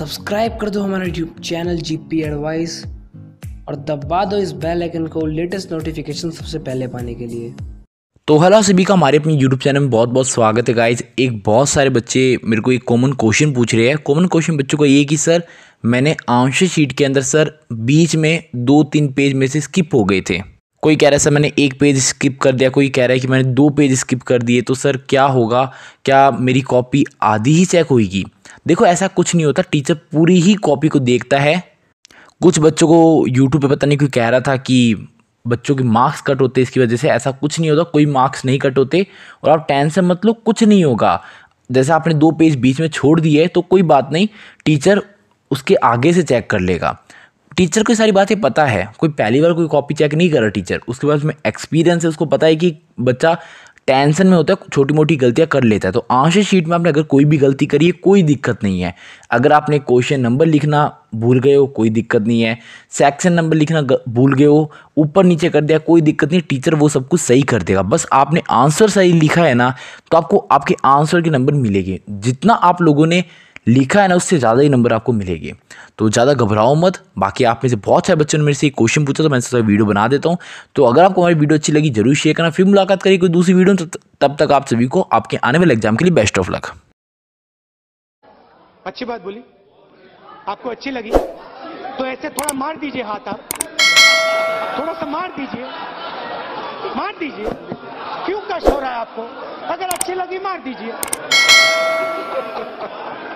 subscribe कर दो हमारा YouTube channel G P advice और दबा दो इस बेल आइकन को लेटेस्ट नोटिफिकेशन सबसे पहले पाने के लिए तो हेलो सभी का हमारे अपने यूट्यूब चैनल में बहुत बहुत स्वागत है गाइज एक बहुत सारे बच्चे मेरे को एक कॉमन क्वेश्चन पूछ रहे हैं कॉमन क्वेश्चन बच्चों को ये कि सर मैंने आंशिक शीट के अंदर सर बीच में दो तीन पेज में से स्किप हो गए थे कोई कह रहा है सर मैंने एक पेज स्किप कर दिया कोई कह रहा है कि मैंने दो पेज स्किप कर दिए तो सर क्या होगा क्या मेरी कॉपी आधी ही चेक होगी देखो ऐसा कुछ नहीं होता टीचर पूरी ही कॉपी को देखता है कुछ बच्चों को यूट्यूब पे पता नहीं कोई कह रहा था कि बच्चों के मार्क्स कट होते इसकी वजह से ऐसा कुछ नहीं होता कोई मार्क्स नहीं कट होते और आप टेंशन मत लो कुछ नहीं होगा जैसे आपने दो पेज बीच में छोड़ दिए तो कोई बात नहीं टीचर उसके आगे से चेक कर लेगा टीचर को सारी बातें पता है कोई पहली बार कोई कॉपी चेक नहीं कर रहा टीचर उसके बाद उसमें एक्सपीरियंस है उसको पता है कि बच्चा टेंशन में होता है छोटी मोटी गलतियाँ कर लेता है तो आंसर शीट में आपने अगर कोई भी गलती करी है कोई दिक्कत नहीं है अगर आपने क्वेश्चन नंबर लिखना भूल गए हो कोई दिक्कत नहीं है सेक्शन नंबर लिखना भूल गए हो ऊपर नीचे कर दिया कोई दिक्कत नहीं टीचर वो सब कुछ सही कर देगा बस आपने आंसर सही लिखा है ना तो आपको आपके आंसर के नंबर मिलेंगे जितना आप लोगों ने लिखा है ना उससे ज़्यादा ही नंबर आपको मिलेगी तो ज़्यादा घबराओ मत बाकी आप में से बहुत सारे बच्चों ने मेरे से एक क्वेश्चन पूछा तो मैं सोचा वीडियो बना देता हूँ तो अगर आपको हमारी वीडियो अच्छी लगी जरूर शेयर करना फिर मुलाकात करिए कोई दूसरी वीडियो तो तब तक आप सभी को आपके आने वाले एग्जाम के लिए बेस्ट ऑफ लक अच्छी बात बोली आपको अच्छी लगी तो ऐसे थोड़ा मार दीजिए हाथ आप थोड़ा सा मार दीजिए मार दीजिए क्यों कष्ट हो रहा है आपको अगर अच्छी लगी मार दीजिए